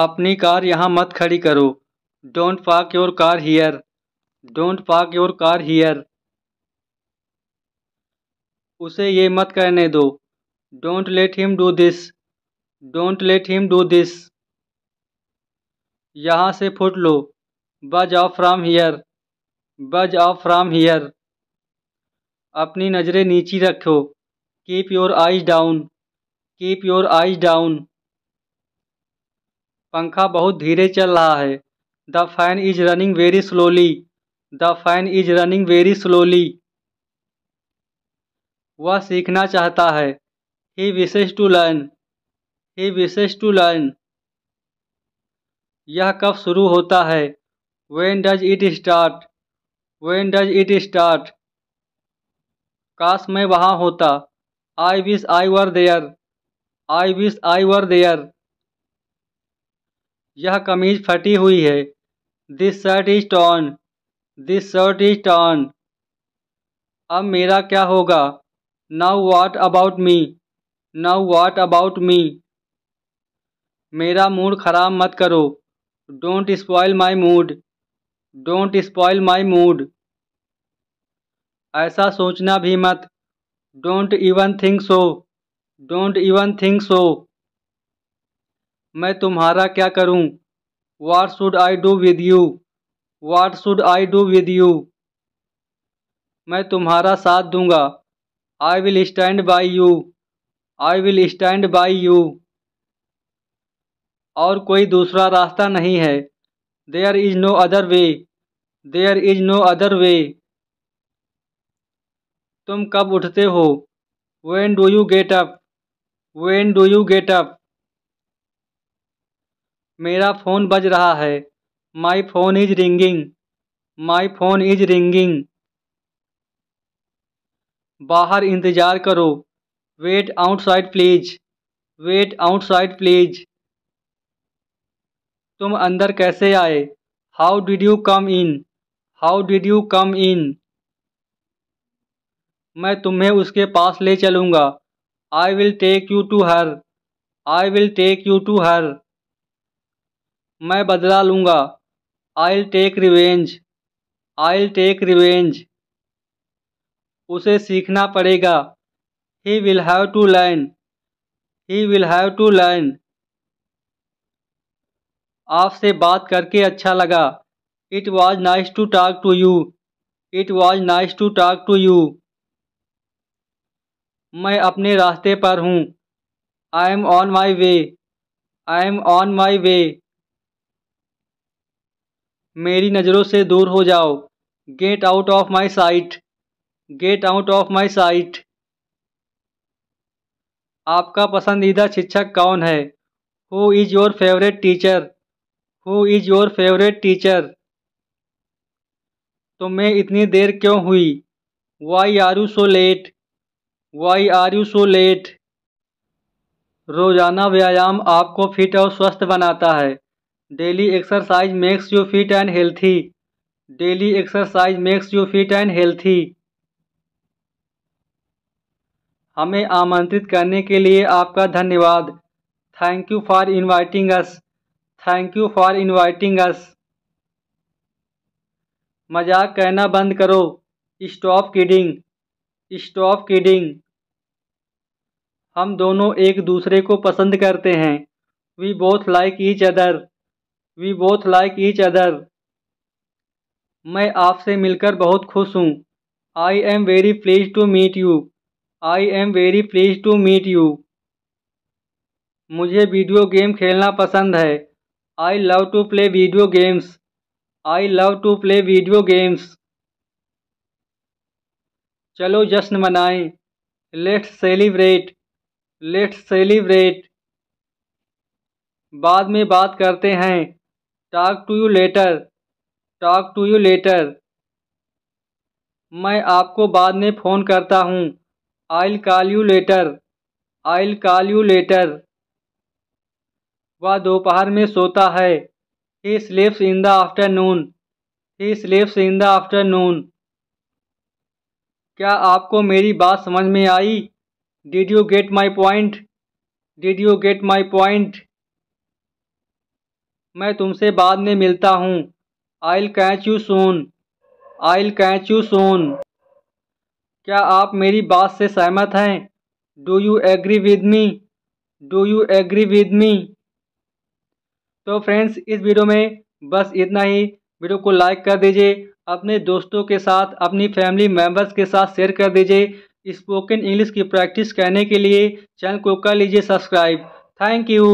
अपनी कार यहाँ मत खड़ी करो don't park your car here don't park your car here उसे ये मत कहने दो don't let him do this don't let him do this यहाँ से फुट लो buzz off from here buzz off from here अपनी नज़रें नीची रखो keep your eyes down keep your eyes down पंखा बहुत धीरे चल रहा है the fan is running very slowly the fan is running very slowly वह सीखना चाहता है he wishes to learn he wishes to learn यह कब शुरू होता है when does it start when does it start काश मैं वहाँ होता I wish I were there I wish I were there यह कमीज फटी हुई है this shirt is torn this shirt is torn अब मेरा क्या होगा now what about me now what about me मेरा मूड ख़राब मत करो don't spoil my mood don't spoil my mood ऐसा सोचना भी मत don't even think so don't even think so मैं तुम्हारा क्या करूँ what should I do with you what should I do with you मैं तुम्हारा साथ दूंगा I will stand by you I will stand by you और कोई दूसरा रास्ता नहीं है there is no other way there is no other way तुम कब उठते हो when do you get up when do you get up मेरा फ़ोन बज रहा है my phone is ringing my phone is ringing बाहर इंतज़ार करो wait outside please wait outside please तुम अंदर कैसे आए how did you come in how did you come in मैं तुम्हें उसके पास ले चलूँगा I will take you to her I will take you to her मैं बदला लूँगा I take revenge I take revenge उसे सीखना पड़ेगा he will have to learn he will have to learn आपसे बात करके अच्छा लगा it was nice to talk to you it was nice to talk to you मैं अपने रास्ते पर हूँ I am on my way I am on my way मेरी नज़रों से दूर हो जाओ get out of my sight get out of my sight आपका पसंदीदा शिक्षक कौन है who is your favourite teacher who is your favourite teacher तुम्हें इतनी देर क्यों हुई why are you so late why are you so late रोज़ाना व्यायाम आपको फिट और स्वस्थ बनाता है daily exercise makes you fit and healthy daily exercise makes you fit and healthy हमें आमंत्रित करने के लिए आपका धन्यवाद thank you for inviting us thank you for inviting us मजाक कहना बंद करो स्टॉप किडिंग स्टॉप किडिंग हम दोनों एक दूसरे को पसंद करते हैं we both like each other we both like each other मैं आपसे मिलकर बहुत खुश हूँ I am very please to meet you I am very please to meet you मुझे वीडियो गेम खेलना पसंद है I love to play video games I love to play video games चलो जश्न मनाएं लेट्स सेलिब्रेट लेट्स सेलिब्रेट बाद में बात करते हैं talk to you later talk to you later मैं आपको बाद में फ़ोन करता हूँ I call you later I call you later वह दोपहर में सोता है he sleeps in the afternoon he sleeps in the afternoon क्या आपको मेरी बात समझ में आई did you get my point did you get my point मैं तुमसे बाद में मिलता हूँ I catch you soon I catch you soon क्या आप मेरी बात से सहमत हैं do you agree with me do you agree with me तो फ्रेंड्स इस वीडियो में बस इतना ही वीडियो को लाइक कर दीजिए अपने दोस्तों के साथ अपनी फैमिली मेम्बर्स के साथ शेयर कर दीजिए स्पोकन इंग्लिश की प्रैक्टिस करने के लिए चैनल को कर लीजिए सब्सक्राइब थैंक यू